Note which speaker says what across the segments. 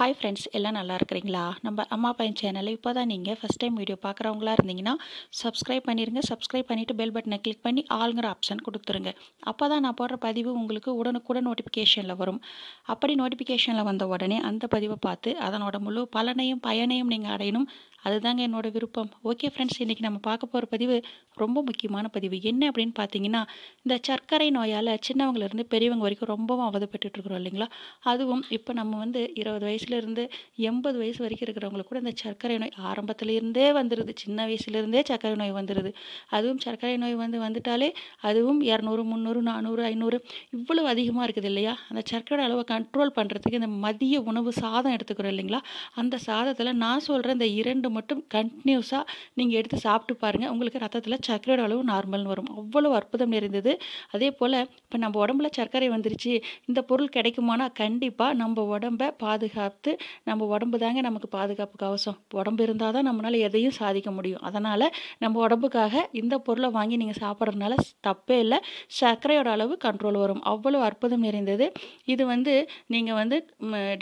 Speaker 1: hi friends எல்லாம் நல்லா இருக்கிறீங்களா நம்ம அம்மா பையன் சேனலில் இப்போ தான் நீங்கள் ஃபஸ்ட் டைம் வீடியோ பார்க்குறவங்களா இருந்தீங்கன்னா சப்ஸ்கிரைப் பண்ணிடுங்க சப்ஸ்கிரைப் பண்ணிவிட்டு பெல் பட்டனை கிளிக் பண்ணி ஆளுங்கிற ஆப்ஷன் கொடுத்துருங்க அப்போ தான் நான் போடுற பதிவு உங்களுக்கு உடனுக்குடன் நோட்டிஃபிகேஷனில் வரும் அப்படி நோட்டிஃபிகேஷனில் வந்த உடனே அந்த பதிவை பார்த்து அதனோட முழு பலனையும் பயனையும் நீங்கள் அடையணும் அதுதாங்க என்னோடய விருப்பம் ஓகே ஃப்ரெண்ட்ஸ் இன்றைக்கி நம்ம பார்க்க போகிற பதிவு ரொம்ப முக்கியமான பதிவு என்ன அப்படின்னு பார்த்தீங்கன்னா இந்த சர்க்கரை நோயால் சின்னவங்கலேருந்து பெரியவங்க வரைக்கும் ரொம்பவும் அவதப்பட்டுருக்குறோம் இல்லைங்களா அதுவும் இப்போ நம்ம வந்து இருபது வயசுலேருந்து எண்பது வயசு வரைக்கும் இருக்கிறவங்களுக்கு கூட இந்த சர்க்கரை நோய் ஆரம்பத்துலேருந்தே வந்துடுது சின்ன வயசுலேருந்தே சர்க்கரை நோய் வந்துடுது அதுவும் சர்க்கரை நோய் வந்து வந்துட்டாலே அதுவும் இரநூறு முந்நூறு நானூறு ஐநூறு இவ்வளவு அதிகமாக இருக்குது இல்லையா அந்த சர்க்கரை அளவை கண்ட்ரோல் பண்ணுறதுக்கு இந்த மதிய உணவு சாதம் எடுத்துக்கிறோம் இல்லைங்களா அந்த சாதத்தில் நான் சொல்கிற இந்த இரண்டு மட்டும் கண்டினியூஸாக நீங்கள் எடுத்து சாப்பிட்டு பாருங்கள் உங்களுக்கு ரத்தத்தில் சர்க்கரையோட அளவு நார்மல்னு வரும் அவ்வளோ அற்புதம் நிறைந்தது அதே போல் இப்போ நம்ம உடம்புல சர்க்கரை வந்துருச்சு இந்த பொருள் கிடைக்குமானா கண்டிப்பாக நம்ம உடம்பை பாதுகாத்து நம்ம உடம்பு தாங்க நமக்கு பாதுகாப்புக்கு அவசியம் உடம்பு இருந்தால் தான் நம்மளால் எதையும் சாதிக்க முடியும் அதனால் நம்ம உடம்புக்காக இந்த பொருளை வாங்கி நீங்கள் சாப்பிட்றதுனால தப்பே இல்லை சர்க்கரையோட அளவு கண்ட்ரோல் வரும் அவ்வளோ அற்புதம் நிறைந்தது இது வந்து நீங்கள் வந்து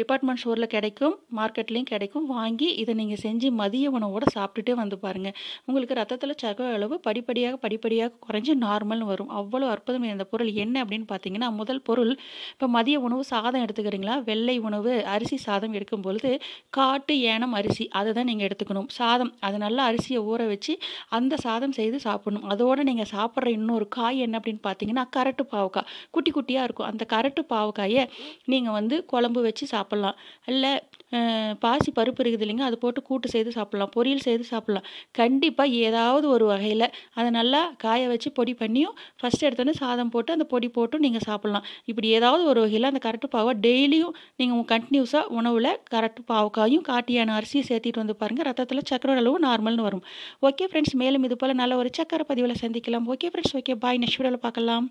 Speaker 1: டிபார்ட்மெண்ட் ஸ்டோரில் கிடைக்கும் மார்க்கெட்லேயும் கிடைக்கும் வாங்கி இதை நீங்கள் செஞ்சு மதி மதிய உணவோடு சாப்பிட்டுட்டே வந்து பாருங்கள் உங்களுக்கு ரத்தத்தில் சக அளவு படிப்படியாக படிப்படியாக குறைஞ்சி நார்மல் வரும் அவ்வளோ அற்புதம் இந்த பொருள் என்ன அப்படின்னு பார்த்தீங்கன்னா முதல் பொருள் இப்போ மதிய உணவு சாதம் எடுத்துக்கிறீங்களா வெள்ளை உணவு அரிசி சாதம் எடுக்கும் பொழுது காட்டு ஏனம் அரிசி அதை தான் நீங்கள் எடுத்துக்கணும் சாதம் அது நல்லா அரிசியை ஊற வச்சு அந்த சாதம் செய்து சாப்பிடணும் அதோடு நீங்கள் சாப்பிட்ற இன்னொரு காய் என்ன அப்படின்னு பார்த்தீங்கன்னா கரட்டு பாவக்காய் குட்டி குட்டியாக இருக்கும் அந்த கரட்டு பாவக்காயை நீங்கள் வந்து குழம்பு வச்சு சாப்பிட்லாம் இல்லை பாசி பருப்பு இருக்குது இல்லைங்க அது போட்டு கூட்டு செய்து சாப்பிட்லாம் சாப்பிட்லாம் பொரியல் செய்து சாப்பிட்லாம் கண்டிப்பாக ஏதாவது ஒரு வகையில் அதை நல்லா காய வச்சு பொடி பண்ணியும் ஃபஸ்ட்டு எடுத்தோன்னே சாதம் போட்டு அந்த பொடி போட்டும் நீங்கள் சாப்பிட்லாம் இப்படி ஏதாவது ஒரு வகையில் அந்த கரெக்டு பாவை டெய்லியும் நீங்கள் கண்டினியூஸாக உணவில் கரெக்டு பாவக்காயும் காட்டியான அரிசியும் சேர்த்திட்டு வந்து பாருங்கள் ரத்தத்தில் சக்கரோட அளவு நார்மல்னு வரும் ஓகே ஃப்ரெண்ட்ஸ் மேலும் இது போல் நல்ல ஒரு சக்கரை பதிவில் சந்திக்கலாம் okay friends okay bye next வீடியோவில் பார்க்கலாம்